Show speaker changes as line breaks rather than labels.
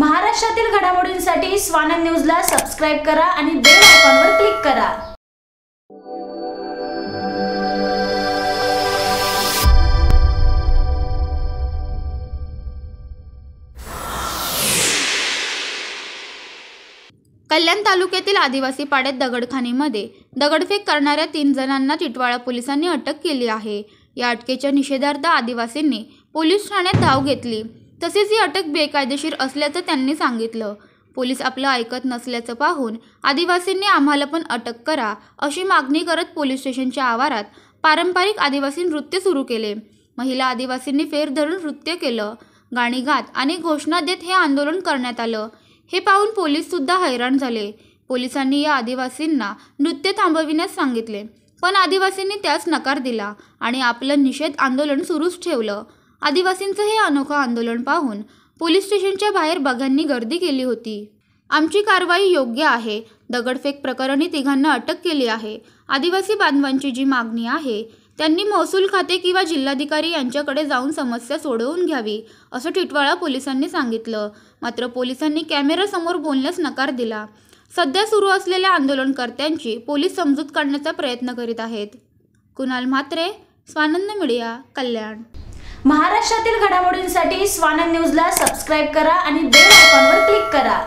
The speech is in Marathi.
महाराष्ट्रातील घडामोडींसाठी स्वानंद न्यूजला सबस्क्राईब करा आणि बेल आयकॉनवर क्लिक करा
कल्याण तालुक्यातील आदिवासी पाड्यात दगडखानीमध्ये दगडफेक करणाऱ्या तीन जणांना टिटवाळा पोलिसांनी अटक केली आहे या अटकेच्या निषेधार्थ आदिवासींनी पोलीस ठाण्यात धाव घेतली तसेच ही अटक बेकायदेशीर असल्याचं त्यांनी सांगितलं पोलीस आपलं ऐकत नसल्याचं पाहून आदिवासींनी आम्हाला पण अटक करा अशी मागणी करत पोलीस स्टेशनच्या आवारात पारंपरिक आदिवासी नृत्य सुरू केले महिला आदिवासींनी फेर धरून नृत्य केलं गाणी गात आणि घोषणा देत हे आंदोलन करण्यात आलं हे पाहून पोलीससुद्धा हैराण झाले पोलिसांनी या आदिवासींना नृत्य थांबविण्यास सांगितले पण आदिवासींनी त्यास नकार दिला आणि आपलं निषेध आंदोलन सुरूच ठेवलं आदिवासींचं हे अनोखं आंदोलन पाहून पोलीस स्टेशनच्या बाहेर बघांनी गर्दी केली होती आमची कारवाई योग्य आहे दगडफेक प्रकरणी तिघांना अटक केली आहे आदिवासी बांधवांची जी मागणी आहे त्यांनी महसूल खाते किंवा जिल्हाधिकारी यांच्याकडे जाऊन समस्या सोडवून घ्यावी असं टिटवाळा पोलिसांनी सांगितलं मात्र पोलिसांनी कॅमेरासमोर बोलण्यास नकार दिला सध्या सुरू असलेल्या आंदोलनकर्त्यांची पोलीस समजूत काढण्याचा प्रयत्न करीत आहेत कुणाल म्हात्रे स्वानंद मीडिया
कल्याण महाराष्ट्रातील घडामोडींसाठी स्वानंद न्यूजला सबस्क्राईब करा आणि बेल आयकॉनवर क्लिक करा